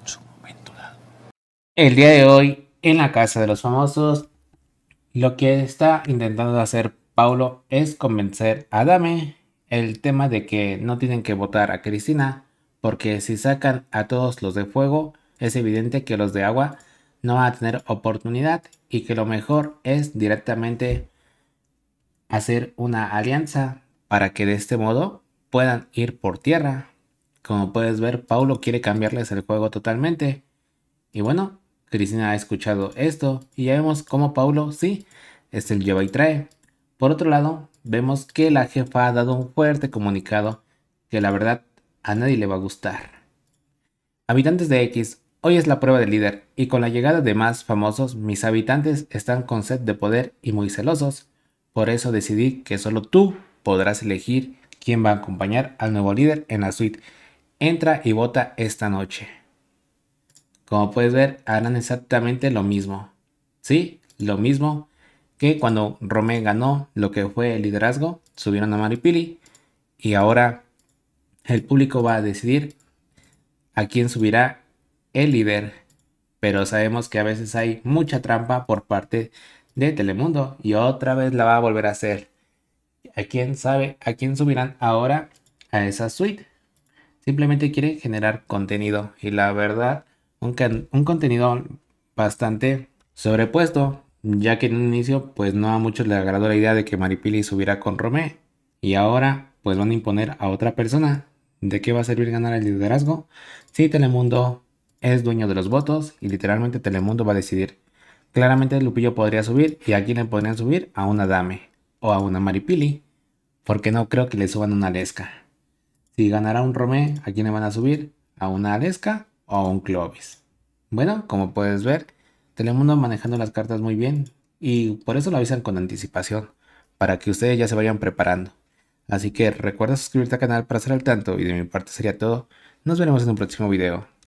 en su momento El día de hoy, en la Casa de los Famosos, lo que está intentando hacer Paulo es convencer a Dame el tema de que no tienen que votar a Cristina, porque si sacan a todos los de fuego, es evidente que los de agua no van a tener oportunidad y que lo mejor es directamente hacer una alianza para que de este modo puedan ir por tierra como puedes ver, Paulo quiere cambiarles el juego totalmente. Y bueno, Cristina ha escuchado esto y ya vemos cómo Paulo sí es el lleva y trae. Por otro lado, vemos que la jefa ha dado un fuerte comunicado que la verdad a nadie le va a gustar. Habitantes de X, hoy es la prueba del líder y con la llegada de más famosos, mis habitantes están con sed de poder y muy celosos. Por eso decidí que solo tú podrás elegir quién va a acompañar al nuevo líder en la suite entra y vota esta noche. Como puedes ver, harán exactamente lo mismo. Sí, lo mismo que cuando Romé ganó lo que fue el liderazgo, subieron a Maripili y ahora el público va a decidir a quién subirá el líder. Pero sabemos que a veces hay mucha trampa por parte de Telemundo y otra vez la va a volver a hacer. ¿A quién sabe a quién subirán ahora a esa suite? simplemente quiere generar contenido y la verdad, un, contenido bastante sobrepuesto, ya que en un inicio pues no a muchos les agradó la idea de que Maripili subiera con Romé y ahora pues van a imponer a otra persona. ¿De qué va a servir ganar el liderazgo? Si Telemundo es dueño de los votos y literalmente Telemundo va a decidir. Claramente Lupillo podría subir y aquí le podrían subir a una Dame o a una Maripili, porque no creo que le suban una Lesca. Si ganará un Romé, ¿a quién le van a subir? ¿A una Aleska o a un Clovis? Bueno, como puedes ver, Telemundo manejando las cartas muy bien y por eso lo avisan con anticipación, para que ustedes ya se vayan preparando. Así que recuerda suscribirte al canal para estar al tanto y de mi parte sería todo. Nos veremos en un próximo video.